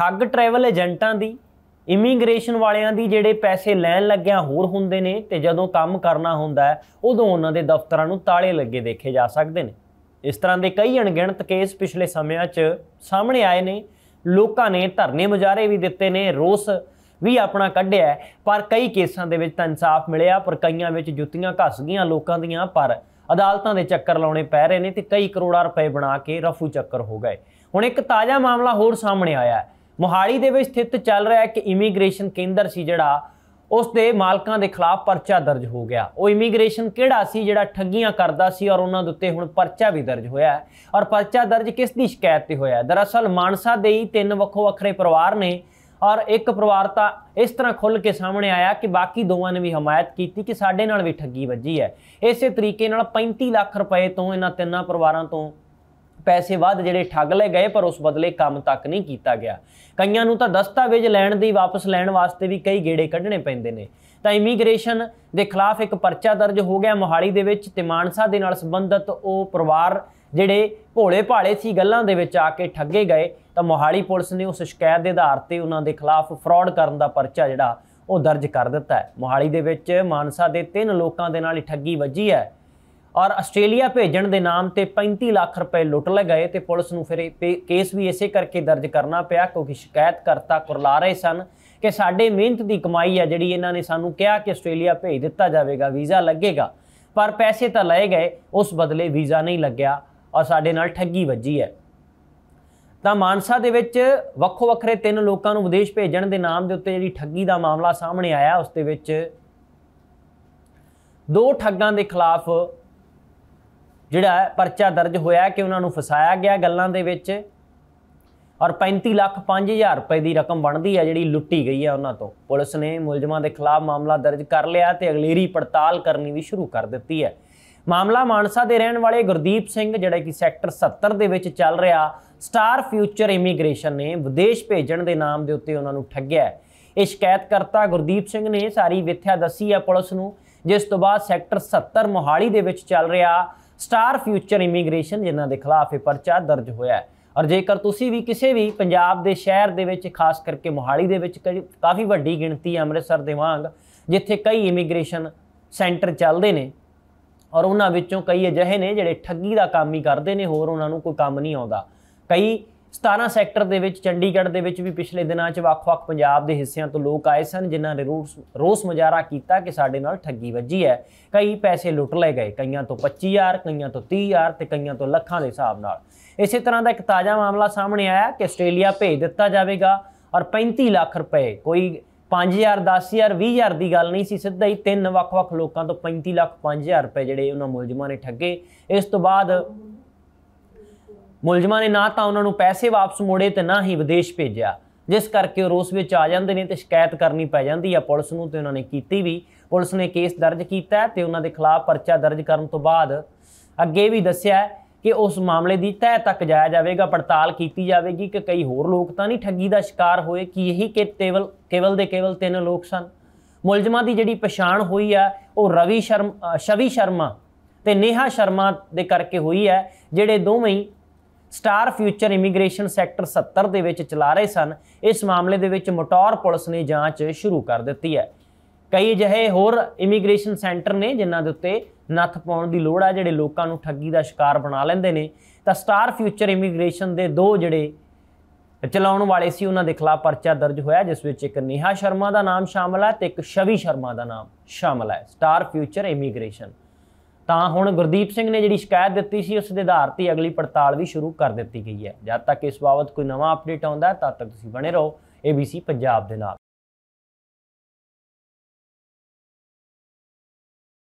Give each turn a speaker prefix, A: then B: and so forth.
A: ਠੱਗ ਟਰੈਵਲ ਏਜੰਟਾਂ ਦੀ ਇਮੀਗ੍ਰੇਸ਼ਨ ਵਾਲਿਆਂ ਦੀ ਜਿਹੜੇ ਪੈਸੇ ਲੈਣ ਲੱਗਿਆਂ ਹੋਰ ਹੁੰਦੇ ਨੇ ਤੇ ਜਦੋਂ ਕੰਮ ਕਰਨਾ ਹੁੰਦਾ ਉਦੋਂ ਉਹਨਾਂ ਦੇ ਦਫ਼ਤਰਾਂ ਨੂੰ ਤਾਲੇ ਲੱਗੇ ਦੇਖੇ ਜਾ ਸਕਦੇ ਨੇ ਇਸ ਤਰ੍ਹਾਂ ਦੇ ਕਈ ਅਣਗਿਣਤ ਕੇਸ ਪਿਛਲੇ ਸਮਿਆਂ 'ਚ ਸਾਹਮਣੇ ਆਏ ਨੇ ਲੋਕਾਂ ਨੇ ਧਰਨੇ ਮੁਜਾਰੇ ਵੀ ਦਿੱਤੇ ਨੇ ਰੋਸ ਵੀ ਆਪਣਾ ਕੱਢਿਆ ਪਰ ਕਈ ਕੇਸਾਂ ਦੇ ਵਿੱਚ ਤਾਂ ਇਨਸਾਫ ਮਿਲਿਆ ਪਰ ਕਈਆਂ ਵਿੱਚ ਜੁੱਤੀਆਂ ਘਸ ਗਈਆਂ ਲੋਕਾਂ ਦੀਆਂ ਪਰ ਅਦਾਲਤਾਂ ਦੇ ਚੱਕਰ ਲਾਉਣੇ ਪੈ ਰਹੇ ਨੇ ਤੇ ਕਈ ਕਰੋੜਾਂ ਰੁਪਏ ਬਣਾ ਕੇ ਰਫੂ ਚੱਕਰ ਹੋ ਗਏ ਹੁਣ ਇੱਕ ਤਾਜ਼ਾ ਮਾਮਲਾ ਹੋਰ ਸਾਹਮਣੇ ਆਇਆ ਹੈ ਮੋਹਾਲੀ ਦੇ ਵਿੱਚ ਸਥਿਤ ਚੱਲ ਰਿਹਾ ਇੱਕ ਇਮੀਗ੍ਰੇਸ਼ਨ ਕੇਂਦਰ ਸੀ ਜਿਹੜਾ ਉਸ ਦੇ ਮਾਲਕਾਂ ਦੇ ਖਿਲਾਫ ਪਰਚਾ ਦਰਜ ਹੋ ਗਿਆ ਉਹ ਇਮੀਗ੍ਰੇਸ਼ਨ ਕਿਹੜਾ ਸੀ ਜਿਹੜਾ ਠੱਗੀਆਂ ਕਰਦਾ ਸੀ ਔਰ ਉਹਨਾਂ ਦੇ ਉੱਤੇ ਹੁਣ ਪਰਚਾ ਵੀ ਦਰਜ ਹੋਇਆ ਹੈ ਔਰ ਪਰਚਾ ਦਰਜ ਕਿਸ ਦੀ ਸ਼ਿਕਾਇਤ ਤੇ ਹੋਇਆ ਦਰਅਸਲ ਮਾਨਸਾ ਦੇ ਹੀ ਤਿੰਨ ਵੱਖੋ ਵੱਖਰੇ ਪਰਿਵਾਰ ਨੇ ਔਰ ਇੱਕ ਪਰਿਵਾਰ ਤਾਂ ਇਸ ਤਰ੍ਹਾਂ ਖੁੱਲ ਕੇ ਸਾਹਮਣੇ ਆਇਆ ਕਿ ਬਾਕੀ ਦੋਵਾਂ ਨੇ ਵੀ ਹਮਾਇਤ ਕੀਤੀ ਕਿ ਸਾਡੇ ਨਾਲ ਵੀ ਠੱਗੀ ਵੱਜੀ ਹੈ ਇਸੇ ਤਰੀਕੇ ਨਾਲ 35 ਲੱਖ ਰੁਪਏ ਤੋਂ ਇਹਨਾਂ ਤਿੰਨਾਂ ਪਰਿਵਾਰਾਂ ਤੋਂ ਪੈਸੇ ਵੱਧ ਜਿਹੜੇ ਠੱਗ ਲੈ ਗਏ ਪਰ ਉਸ ਬਦਲੇ ਕੰਮ ਤੱਕ ਨਹੀਂ ਕੀਤਾ ਗਿਆ ਕਈਆਂ ਨੂੰ ਤਾਂ ਦਸਤਾਵੇਜ਼ ਲੈਣ ਦੀ ਵਾਪਸ ਲੈਣ ਵਾਸਤੇ ਵੀ ਕਈ ਗੇੜੇ ਕੱਢਣੇ ਪੈਂਦੇ ਨੇ ਤਾਂ ਇਮੀਗ੍ਰੇਸ਼ਨ ਦੇ ਖਿਲਾਫ ਇੱਕ ਪਰਚਾ ਦਰਜ ਹੋ ਗਿਆ ਮੋਹਾਲੀ ਦੇ ਵਿੱਚ ਤੇ ਮਾਨਸਾ ਦੇ ਨਾਲ ਸੰਬੰਧਿਤ ਉਹ ਪਰਿਵਾਰ ਜਿਹੜੇ ਭੋਲੇ ਭਾਲੇ ਸੀ ਗੱਲਾਂ ਦੇ ਵਿੱਚ ਆ ਕੇ ਠੱਗੇ ਗਏ ਤਾਂ ਮੋਹਾਲੀ ਪੁਲਿਸ ਨੇ ਉਸ ਸ਼ਿਕਾਇਤ ਦੇ ਆਧਾਰ ਤੇ ਉਹਨਾਂ ਦੇ ਖਿਲਾਫ ਫਰਾਡ ਕਰਨ ਦਾ ਪਰਚਾ ਜਿਹੜਾ ਉਹ ਦਰਜ ਕਰ ਦਿੱਤਾ ਹੈ ਮੋਹਾਲੀ ਦੇ ਵਿੱਚ ਮਾਨਸਾ ਦੇ ਤਿੰਨ ਲੋਕਾਂ ਦੇ ਨਾਲ ਠੱਗੀ ਵੱਜੀ ਹੈ ਔਰ ਆਸਟ੍ਰੇਲੀਆ ਭੇਜਣ ਦੇ ਨਾਮ ਤੇ 35 ਲੱਖ ਰੁਪਏ ਲੁੱਟ ਲਏ ਗਏ ਤੇ ਪੁਲਿਸ ਨੂੰ ਫਿਰ ਕੇਸ ਵੀ ਇਸੇ ਕਰਕੇ ਦਰਜ ਕਰਨਾ ਪਿਆ ਕਿਉਂਕਿ ਕਰਤਾ ਕੁਰਲਾ ਰਹੇ ਸਨ ਕਿ ਸਾਡੇ ਮਿਹਨਤ ਦੀ ਕਮਾਈ ਆ ਜਿਹੜੀ ਇਹਨਾਂ ਨੇ ਸਾਨੂੰ ਕਿਹਾ ਕਿ ਆਸਟ੍ਰੇਲੀਆ ਭੇਜ ਦਿੱਤਾ ਜਾਵੇਗਾ ਵੀਜ਼ਾ ਲੱਗੇਗਾ ਪਰ ਪੈਸੇ ਤਾਂ ਲਏ ਗਏ ਉਸ ਬਦਲੇ ਵੀਜ਼ਾ ਨਹੀਂ ਲੱਗਿਆ ਔਰ ਸਾਡੇ ਨਾਲ ਠੱਗੀ ਵੱਜੀ ਹੈ ਤਾਂ ਮਾਨਸਾ ਦੇ ਵਿੱਚ ਵੱਖੋ ਵੱਖਰੇ ਤਿੰਨ ਲੋਕਾਂ ਨੂੰ ਵਿਦੇਸ਼ ਭੇਜਣ ਦੇ ਨਾਮ ਦੇ ਉੱਤੇ ਜਿਹੜੀ ਠੱਗੀ ਦਾ ਮਾਮਲਾ ਸਾਹਮਣੇ ਆਇਆ ਉਸ ਦੇ ਵਿੱਚ ਦੋ ਠੱਗਾਂ ਦੇ ਖਿਲਾਫ ਜਿਹੜਾ ਪਰਚਾ ਦਰਜ ਹੋਇਆ ਕਿ ਉਹਨਾਂ ਨੂੰ ਫਸਾਇਆ ਗਿਆ ਗੱਲਾਂ ਦੇ ਵਿੱਚ ਔਰ 35 ਲੱਖ 5000 ਰੁਪਏ ਦੀ ਰਕਮ ਬਣਦੀ ਹੈ ਜਿਹੜੀ ਲੁੱਟੀ ਗਈ ਹੈ ਉਹਨਾਂ ਤੋਂ ਪੁਲਿਸ ਨੇ ਮੁਲਜ਼ਮਾਂ ਦੇ ਖਿਲਾਫ ਮਾਮਲਾ ਦਰਜ ਕਰ ਲਿਆ ਤੇ ਅਗਲੇਰੀ ਪੜਤਾਲ ਕਰਨੀ ਵੀ ਸ਼ੁਰੂ ਕਰ ਦਿੱਤੀ ਹੈ ਮਾਮਲਾ ਮਾਨਸਾ ਦੇ ਰਹਿਣ ਵਾਲੇ ਗੁਰਦੀਪ ਸਿੰਘ ਜਿਹੜਾ ਕਿ ਸੈਕਟਰ 70 ਦੇ ਵਿੱਚ ਚੱਲ ਰਿਹਾ ਸਟਾਰ ਫਿਊਚਰ ਇਮੀਗ੍ਰੇਸ਼ਨ ਨੇ ਵਿਦੇਸ਼ ਭੇਜਣ ਦੇ ਨਾਮ ਦੇ ਉੱਤੇ ਉਹਨਾਂ ਨੂੰ ਠੱਗਿਆ ਇਹ ਸ਼ਿਕਾਇਤਕਰਤਾ ਗੁਰਦੀਪ ਸਿੰਘ ਨੇ ਸਾਰੀ ਵਿਥਿਆ ਦੱਸੀ ਹੈ ਪੁਲਿਸ ਨੂੰ ਜਿਸ ਤੋਂ ਬਾਅਦ ਸੈਕਟਰ 70 ਮੋਹਾਲੀ ਦੇ ਵਿੱਚ ਚੱਲ ਰਿਹਾ ਸਟਾਰ ਫਿਊਚਰ ਇਮੀਗ੍ਰੇਸ਼ਨ ਜਿਨ੍ਹਾਂ ਦੇ ਖਿਲਾਫ ਇਹ ਪਰਚਾ ਦਰਜ ਹੋਇਆ ਹੈ ਔਰ ਜੇਕਰ ਤੁਸੀਂ ਵੀ ਕਿਸੇ ਵੀ ਪੰਜਾਬ ਦੇ ਸ਼ਹਿਰ ਦੇ ਵਿੱਚ ਖਾਸ ਕਰਕੇ ਮੋਹਾਲੀ ਦੇ ਵਿੱਚ ਕਾਫੀ ਵੱਡੀ ਗਿਣਤੀ ਅੰਮ੍ਰਿਤਸਰ ਦੇ ਵਾਂਗ ਜਿੱਥੇ ਕਈ ਇਮੀਗ੍ਰੇਸ਼ਨ ਸੈਂਟਰ ਚੱਲਦੇ ਨੇ ਔਰ ਉਹਨਾਂ ਵਿੱਚੋਂ ਕਈ ਅਜਿਹੇ ਨੇ ਜਿਹੜੇ ਠੱਗੀ ਦਾ ਕੰਮ ਹੀ ਕਰਦੇ ਨੇ ਹੋਰ ਉਹਨਾਂ ਨੂੰ ਕੋਈ ਕੰਮ ਨਹੀਂ ਆਉਂਦਾ ਕਈ 17 ਸੈਕਟਰ ਦੇ ਵਿੱਚ ਚੰਡੀਗੜ੍ਹ ਦੇ ਵਿੱਚ ਵੀ ਪਿਛਲੇ ਦਿਨਾਂ 'ਚ ਵੱਖ-ਵੱਖ ਪੰਜਾਬ ਦੇ ਹਿੱਸਿਆਂ ਤੋਂ ਲੋਕ ਆਏ ਸਨ ਜਿਨ੍ਹਾਂ ਨੇ ਰੋਸ ਮੁਜ਼ਾਹਰਾ ਕੀਤਾ ਕਿ ਸਾਡੇ ਨਾਲ ਠੱਗੀ ਵੱਜੀ ਹੈ ਕਈ ਪੈਸੇ ਲੁੱਟ ਲਏ ਗਏ ਕਈਆਂ ਤੋਂ 25000 ਕਈਆਂ ਤੋਂ 30000 ਤੇ ਕਈਆਂ ਤੋਂ ਲੱਖਾਂ ਦੇ ਹਿਸਾਬ ਨਾਲ ਇਸੇ ਤਰ੍ਹਾਂ ਦਾ ਇੱਕ ਤਾਜ਼ਾ ਮਾਮਲਾ ਸਾਹਮਣੇ ਆਇਆ ਕਿ ਆਸਟ੍ਰੇਲੀਆ ਭੇਜ ਦਿੱਤਾ ਜਾਵੇਗਾ ਔਰ 35 ਲੱਖ ਰੁਪਏ ਕੋਈ 5000 10000 20000 ਦੀ ਗੱਲ ਨਹੀਂ ਸੀ ਸਿੱਧਾ ਹੀ ਤਿੰਨ ਵੱਖ-ਵੱਖ ਲੋਕਾਂ ਤੋਂ 35 ਲੱਖ 5000 ਰੁਪਏ ਜਿਹੜੇ ਉਹਨਾਂ ਮੁਲਜ਼ਮਾਂ ਨੇ ਠੱਗੇ ਇਸ ਤੋਂ ਬਾਅਦ ਮੁਲਜ਼ਮਾਂ ਨੇ ਨਾ ਤਾਂ ਉਹਨਾਂ ਨੂੰ ਪੈਸੇ ਵਾਪਸ ਮੋੜੇ ਤੇ ਨਾ ਹੀ ਵਿਦੇਸ਼ ਭੇਜਿਆ ਜਿਸ ਕਰਕੇ ਉਹ ਰੋਸ ਵਿੱਚ ਆ ਜਾਂਦੇ ਨੇ ਤੇ ਸ਼ਿਕਾਇਤ ਕਰਨੀ ਪੈ ਜਾਂਦੀ ਆ ਪੁਲਿਸ ਨੂੰ ਤੇ ਉਹਨਾਂ ਨੇ ਕੀਤੀ ਵੀ ਪੁਲਿਸ ਨੇ ਕੇਸ ਦਰਜ ਕੀਤਾ ਤੇ ਉਹਨਾਂ ਦੇ ਖਿਲਾਫ ਪਰਚਾ ਦਰਜ ਕਰਨ ਤੋਂ ਬਾਅਦ ਅੱਗੇ ਵੀ ਦੱਸਿਆ ਕਿ ਉਸ ਮਾਮਲੇ ਦੀ ਤਹਿ ਤੱਕ ਜਾਇਆ ਜਾਵੇਗਾ ਪੜਤਾਲ ਕੀਤੀ ਜਾਵੇਗੀ ਕਿ ਕਈ ਹੋਰ ਲੋਕ ਤਾਂ ਨਹੀਂ ਠੱਗੀ ਦਾ ਸ਼ਿਕਾਰ ਹੋਏ ਕਿ ਇਹੀ ਕਿ ਕੇਵਲ ਕੇਵਲ ਦੇ ਕੇਵਲ ਤਿੰਨ ਲੋਕ ਸਨ ਮੁਲਜ਼ਮਾਂ ਦੀ ਜਿਹੜੀ ਪਛਾਣ ਹੋਈ ਆ ਉਹ ਰਵੀ ਸ਼ਰਮ ਸ਼ਵੀ ਸ਼ਰਮਾ ਤੇ ਨੇਹਾ ਸ਼ਰਮਾ ਦੇ ਕਰਕੇ ਹੋਈ ਹੈ ਜਿਹੜੇ ਦੋਵੇਂ ਹੀ ਸਟਾਰ ਫਿਊਚਰ ਇਮੀਗ੍ਰੇਸ਼ਨ ਸੈਕਟਰ 70 ਦੇ ਵਿੱਚ ਚਲਾ ਰਹੇ ਸਨ ਇਸ ਮਾਮਲੇ ਦੇ ਵਿੱਚ ਮਟੌਰ ਪੁਲਿਸ ਨੇ ਜਾਂਚ ਸ਼ੁਰੂ ਕਰ ਦਿੱਤੀ ਹੈ ਕਈ ਅਜਿਹੇ ਹੋਰ ਇਮੀਗ੍ਰੇਸ਼ਨ ਸੈਂਟਰ ਨੇ ਜਿਨ੍ਹਾਂ ਦੇ ਉੱਤੇ ਨੱਥ ਪਾਉਣ ਦੀ ਲੋੜ ਹੈ ਜਿਹੜੇ ਲੋਕਾਂ ਨੂੰ ਠੱਗੀ ਦਾ ਸ਼ਿਕਾਰ ਬਣਾ ਲੈਂਦੇ ਨੇ ਤਾਂ ਸਟਾਰ ਫਿਊਚਰ ਇਮੀਗ੍ਰੇਸ਼ਨ ਦੇ ਦੋ ਜਿਹੜੇ ਚਲਾਉਣ ਵਾਲੇ ਸੀ ਉਹਨਾਂ ਦੇ ਖਿਲਾਫ ਪਰਚਾ ਦਰਜ ਹੋਇਆ ਜਿਸ ਵਿੱਚ ਇੱਕ ਨੀਹਾ ਸ਼ਰਮਾ ਦਾ ਨਾਮ ਸ਼ਾਮਲ ਹੈ ਤੇ ਇੱਕ ਸ਼ਵੀ ਸ਼ਰਮਾ ਦਾ ਨਾਮ ਸ਼ਾਮਲ ਹੈ ਸਟਾਰ ਫਿਊਚਰ ਇਮੀਗ੍ਰੇਸ਼ਨ ਤਾਂ ਹੁਣ ਗੁਰਦੀਪ ਸਿੰਘ ਨੇ ਜਿਹੜੀ ਸ਼ਿਕਾਇਤ ਦਿੱਤੀ ਸੀ ਉਸ ਦੇ ਆਧਾਰ ਤੇ ਅਗਲੀ ਪੜਤਾਲ ਵੀ ਸ਼ੁਰੂ ਕਰ ਦਿੱਤੀ ਗਈ ਹੈ ਜਦ ਤੱਕ ਇਸ ਬਾਬਤ ਕੋਈ ਨਵਾਂ ਅਪਡੇਟ ਆਉਂਦਾ ਤਦ ਤੱਕ ਤੁਸੀਂ ਬਣੇ ਰਹੋ ABC ਪੰਜਾਬ ਦੇ ਨਾਲ